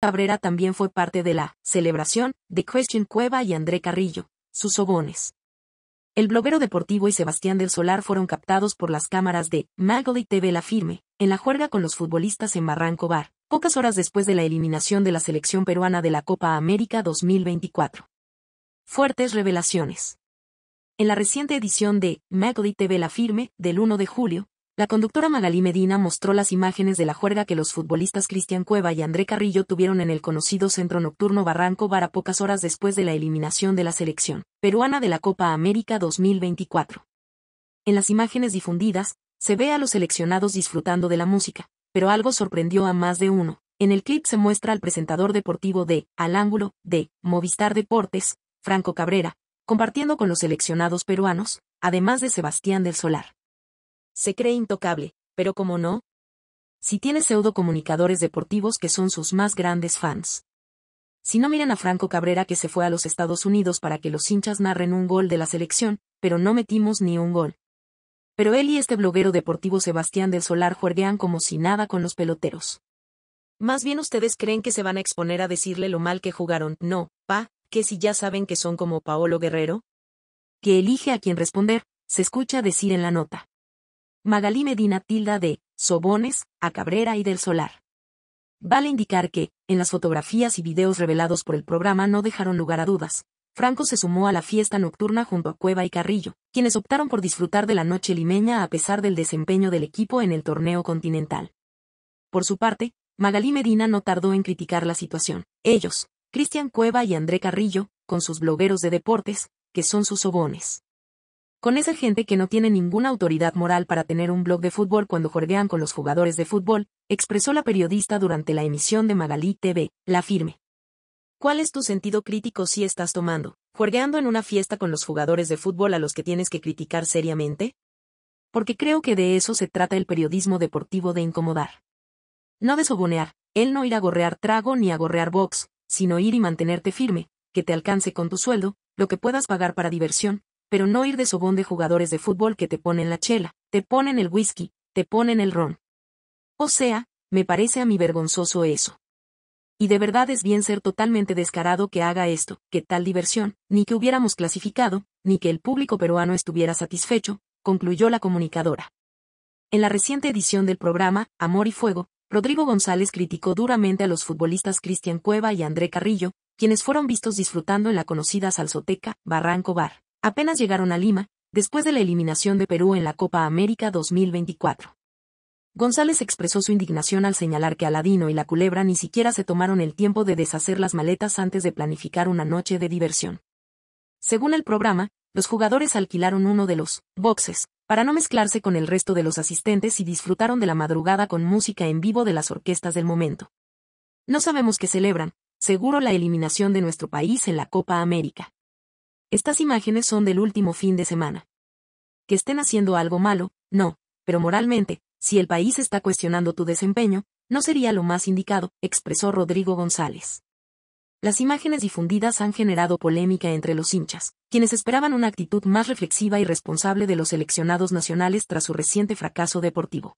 Cabrera también fue parte de la celebración de Christian Cueva y André Carrillo, sus sogones. El bloguero deportivo y Sebastián del Solar fueron captados por las cámaras de Magali TV La Firme, en la juerga con los futbolistas en Barranco Bar, pocas horas después de la eliminación de la selección peruana de la Copa América 2024. Fuertes revelaciones. En la reciente edición de Magali TV La Firme, del 1 de julio, la conductora Magalí Medina mostró las imágenes de la juerga que los futbolistas Cristian Cueva y André Carrillo tuvieron en el conocido centro nocturno Barranco Vara pocas horas después de la eliminación de la selección peruana de la Copa América 2024. En las imágenes difundidas, se ve a los seleccionados disfrutando de la música, pero algo sorprendió a más de uno. En el clip se muestra al presentador deportivo de Al Ángulo, de Movistar Deportes, Franco Cabrera, compartiendo con los seleccionados peruanos, además de Sebastián del Solar se cree intocable, pero como no, si tiene pseudo comunicadores deportivos que son sus más grandes fans. Si no miran a Franco Cabrera que se fue a los Estados Unidos para que los hinchas narren un gol de la selección, pero no metimos ni un gol. Pero él y este bloguero deportivo Sebastián del Solar juerguean como si nada con los peloteros. Más bien ustedes creen que se van a exponer a decirle lo mal que jugaron, no, pa, que si ya saben que son como Paolo Guerrero. Que elige a quien responder, se escucha decir en la nota. Magalí Medina tilda de Sobones, a Cabrera y del Solar. Vale indicar que, en las fotografías y videos revelados por el programa no dejaron lugar a dudas. Franco se sumó a la fiesta nocturna junto a Cueva y Carrillo, quienes optaron por disfrutar de la noche limeña a pesar del desempeño del equipo en el torneo continental. Por su parte, Magalí Medina no tardó en criticar la situación. Ellos, Cristian Cueva y André Carrillo, con sus blogueros de deportes, que son sus sobones. Con esa gente que no tiene ninguna autoridad moral para tener un blog de fútbol cuando jorgean con los jugadores de fútbol, expresó la periodista durante la emisión de Magalí TV, La Firme. ¿Cuál es tu sentido crítico si estás tomando, jorgeando en una fiesta con los jugadores de fútbol a los que tienes que criticar seriamente? Porque creo que de eso se trata el periodismo deportivo de incomodar. No de sobonear, él no ir a gorrear trago ni a gorrear box, sino ir y mantenerte firme, que te alcance con tu sueldo, lo que puedas pagar para diversión, pero no ir de sobón de jugadores de fútbol que te ponen la chela, te ponen el whisky, te ponen el ron. O sea, me parece a mí vergonzoso eso. Y de verdad es bien ser totalmente descarado que haga esto, que tal diversión, ni que hubiéramos clasificado, ni que el público peruano estuviera satisfecho, concluyó la comunicadora. En la reciente edición del programa, Amor y Fuego, Rodrigo González criticó duramente a los futbolistas Cristian Cueva y André Carrillo, quienes fueron vistos disfrutando en la conocida salsoteca Barranco Bar. Apenas llegaron a Lima, después de la eliminación de Perú en la Copa América 2024. González expresó su indignación al señalar que Aladino y la culebra ni siquiera se tomaron el tiempo de deshacer las maletas antes de planificar una noche de diversión. Según el programa, los jugadores alquilaron uno de los boxes, para no mezclarse con el resto de los asistentes y disfrutaron de la madrugada con música en vivo de las orquestas del momento. No sabemos qué celebran, seguro la eliminación de nuestro país en la Copa América. Estas imágenes son del último fin de semana. Que estén haciendo algo malo, no, pero moralmente, si el país está cuestionando tu desempeño, no sería lo más indicado, expresó Rodrigo González. Las imágenes difundidas han generado polémica entre los hinchas, quienes esperaban una actitud más reflexiva y responsable de los seleccionados nacionales tras su reciente fracaso deportivo.